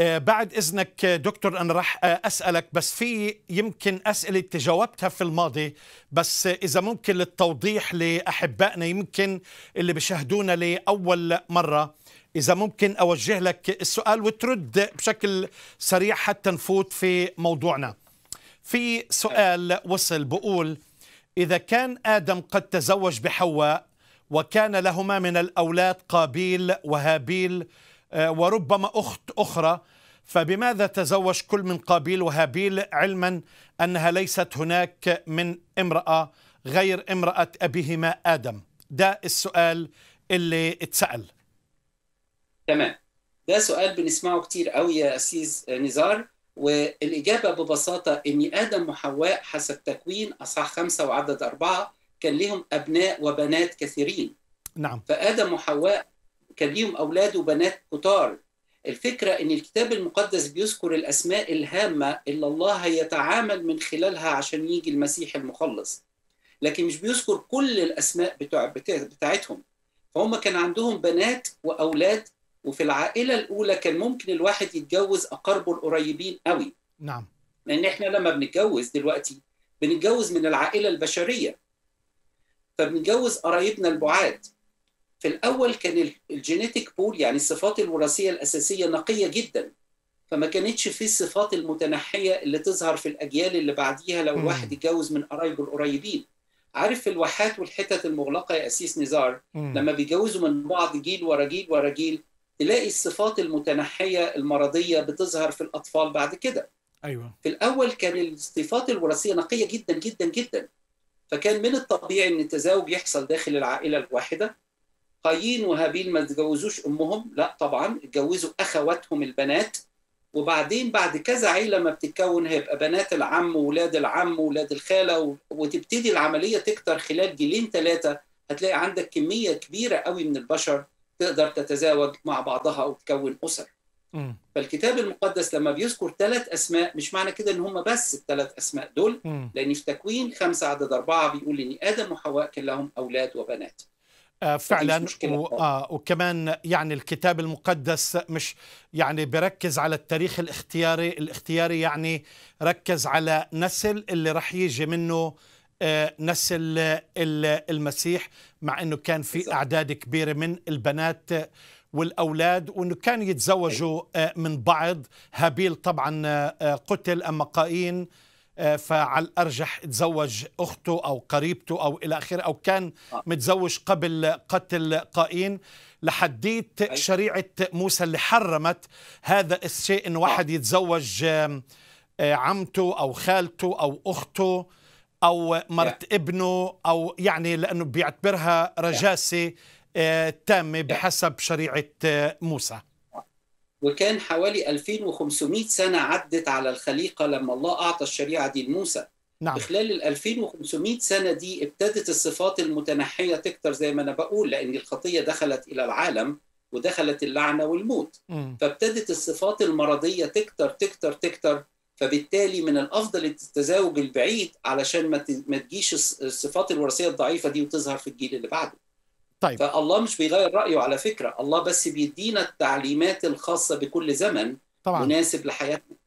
آه، بعد اذنك آه، دكتور انا راح آه، اسالك بس في يمكن اسئله تجاوبتها في الماضي بس اذا ممكن للتوضيح لاحبائنا يمكن اللي بيشاهدونا لاول مره اذا ممكن اوجه لك السؤال وترد بشكل سريع حتى نفوت في موضوعنا في سؤال وصل بقول اذا كان ادم قد تزوج بحواء وكان لهما من الاولاد قابيل وهابيل وربما أخت أخرى فبماذا تزوج كل من قابيل وهابيل علما أنها ليست هناك من امرأة غير امرأة أبيهما آدم ده السؤال اللي اتسأل تمام ده سؤال بنسمعه كتير قوي يا أسيز نزار والإجابة ببساطة إن آدم وحواء حسب تكوين أصح خمسة وعدد أربعة كان لهم أبناء وبنات كثيرين نعم فآدم وحواء كان لهم أولاد وبنات كتار الفكرة أن الكتاب المقدس بيذكر الأسماء الهامة اللي الله هيتعامل من خلالها عشان يجي المسيح المخلص لكن مش بيذكر كل الأسماء بتاع بتاعتهم فهم كان عندهم بنات وأولاد وفي العائلة الأولى كان ممكن الواحد يتجوز أقاربه القريبين قوي نعم لأن إحنا لما بنتجوز دلوقتي بنتجوز من العائلة البشرية فبنتجوز قرايبنا البعاد في الاول كان الجينيتيك بول يعني الصفات الوراثيه الاساسيه نقيه جدا فما كانتش في الصفات المتنحيه اللي تظهر في الاجيال اللي بعديها لو الواحد اتجوز من قرايبه القريبين عارف في الواحات والحتت المغلقه يا اسيس نزار لما بيتجوزوا من بعض جيل ورا جيل ورا جيل تلاقي الصفات المتنحيه المرضيه بتظهر في الاطفال بعد كده ايوه في الاول كان الصفات الوراثيه نقيه جدا جدا جدا فكان من الطبيعي ان التزاوج يحصل داخل العائله الواحده قايين وهابيل ما تجوزوش امهم لا طبعا اتجوزوا اخواتهم البنات وبعدين بعد كذا عيله ما بتتكون هيبقى بنات العم واولاد العم واولاد الخاله وتبتدي العمليه تكتر خلال جيلين ثلاثه هتلاقي عندك كميه كبيره قوي من البشر تقدر تتزاوج مع بعضها وتكون اسر فالكتاب المقدس لما بيذكر ثلاث اسماء مش معنى كده ان هم بس الثلاث اسماء دول لان في تكوين خمسة عدد أربعة بيقول ان ادم وحواء كان لهم اولاد وبنات آه، فعلا آه، وكمان يعني الكتاب المقدس مش يعني بركز على التاريخ الاختياري الاختياري يعني ركز على نسل اللي رح يجي منه آه، نسل المسيح مع انه كان في اعداد كبيره من البنات والاولاد وانه كان يتزوجوا أيوه. من بعض هابيل طبعا قتل اما قايين آه، فعلى الارجح تزوج اخته او قريبته او الى اخره او كان آه. متزوج قبل قتل قائين لحديت شريعه موسى اللي حرمت هذا الشيء انه واحد آه. يتزوج عمته او خالته او اخته او مرت ابنه او يعني لانه بيعتبرها رجاسه تامه بحسب شريعه موسى وكان حوالي 2500 سنة عدت على الخليقة لما الله أعطى الشريعة دي لموسى نعم. خلال ال 2500 سنة دي ابتدت الصفات المتنحية تكتر زي ما أنا بقول لأن الخطية دخلت إلى العالم ودخلت اللعنة والموت م. فابتدت الصفات المرضية تكتر تكتر تكتر فبالتالي من الافضل التزاوج البعيد علشان ما تجيش الصفات الوراثيه الضعيفه دي وتظهر في الجيل اللي بعده. طيب فالله مش بيغير رايه على فكره الله بس بيدينا التعليمات الخاصه بكل زمن طبعا مناسب لحياتنا